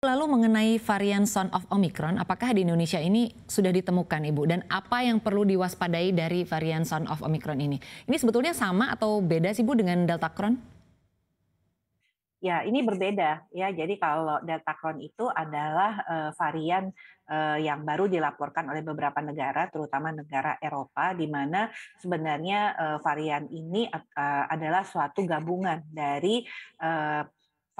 Lalu mengenai varian Son of Omicron, apakah di Indonesia ini sudah ditemukan Ibu? Dan apa yang perlu diwaspadai dari varian Son of Omicron ini? Ini sebetulnya sama atau beda sih Bu dengan Delta Crohn? Ya, ini berbeda ya. Jadi kalau Delta Crohn itu adalah uh, varian uh, yang baru dilaporkan oleh beberapa negara, terutama negara Eropa, di mana sebenarnya uh, varian ini uh, adalah suatu gabungan dari uh,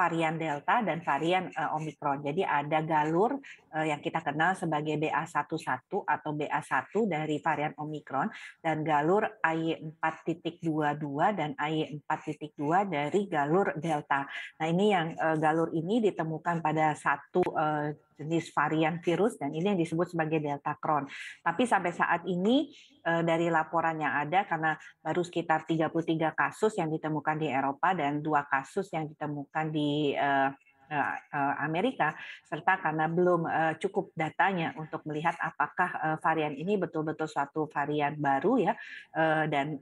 varian Delta dan varian uh, eh, Omikron. Jadi ada galur uh, yang kita kenal sebagai BA11 atau BA1 dari varian Omikron dan galur AY4.22 e dan AY4.2 e dari galur Delta. Nah, ini yang uh, galur ini ditemukan pada satu uh, jenis varian virus dan ini yang disebut sebagai delta kron. Tapi sampai saat ini dari laporan yang ada karena baru sekitar 33 kasus yang ditemukan di Eropa dan dua kasus yang ditemukan di the uh, Eh, eh, Amerika serta karena belum eh, cukup datanya untuk melihat apakah varian ini betul-betul suatu varian baru ya dan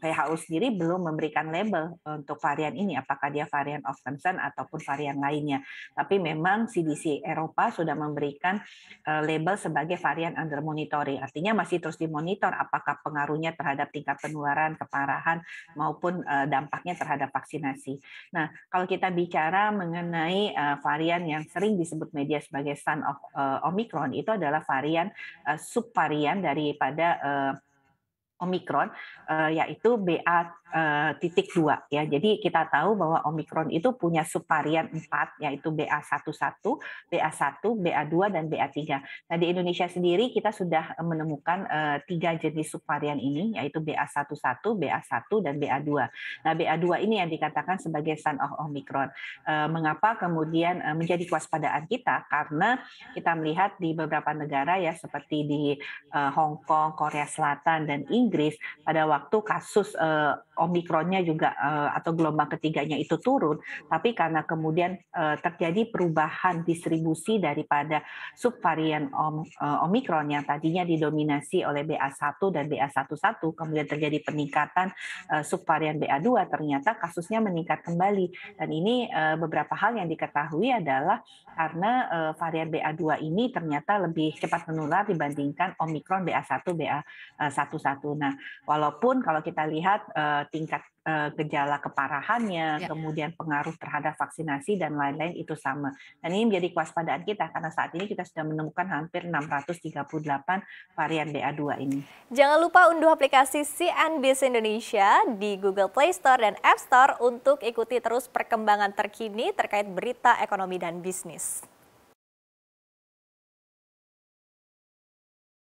WHO sendiri belum memberikan label untuk varian ini apakah dia varian of concern ataupun varian lainnya. Tapi memang CDC Eropa sudah memberikan label sebagai varian under monitoring. Artinya masih terus dimonitor apakah pengaruhnya terhadap tingkat penularan, keparahan maupun dampaknya terhadap vaksinasi. Nah, kalau kita bicara mengenai Eh, varian yang sering disebut media sebagai son of eh, Omicron itu adalah varian eh, subvarian daripada Omikron uh, eh, yaitu BA uh, eh, titik dua ya. Jadi kita tahu bahwa Omikron itu punya subvarian 4 yaitu BA11, BA1, BA2 dan BA3. Nah, di Indonesia sendiri kita sudah menemukan eh, tiga uh, jenis subvarian ini yaitu BA11, BA1 dan BA2. Nah, BA2 ini yang dikatakan sebagai son of Omikron. Uh, mengapa kemudian uh, menjadi kewaspadaan kita karena kita melihat di beberapa negara ya seperti di uh, Hong Kong, Korea Selatan dan India Inggris pada waktu kasus uh, eh, omikronnya juga uh, atau gelombang ketiganya itu turun, tapi karena kemudian uh, terjadi perubahan distribusi daripada subvarian om, uh, omikron yang tadinya didominasi oleh BA1 dan BA11, kemudian terjadi peningkatan uh, subvarian BA2, ternyata kasusnya meningkat kembali dan ini uh, beberapa hal yang diketahui adalah karena uh, varian BA2 ini ternyata lebih cepat menular dibandingkan omikron BA1 BA11. Nah, walaupun kalau kita lihat uh, tingkat uh, gejala keparahannya, yeah. kemudian pengaruh terhadap vaksinasi dan lain-lain itu sama. Dan ini menjadi kewaspadaan kita karena saat ini kita sudah menemukan hampir 638 varian BA2 ini. Jangan lupa unduh aplikasi CNBC Indonesia di Google Play Store dan App Store untuk ikuti terus perkembangan terkini terkait berita ekonomi dan bisnis.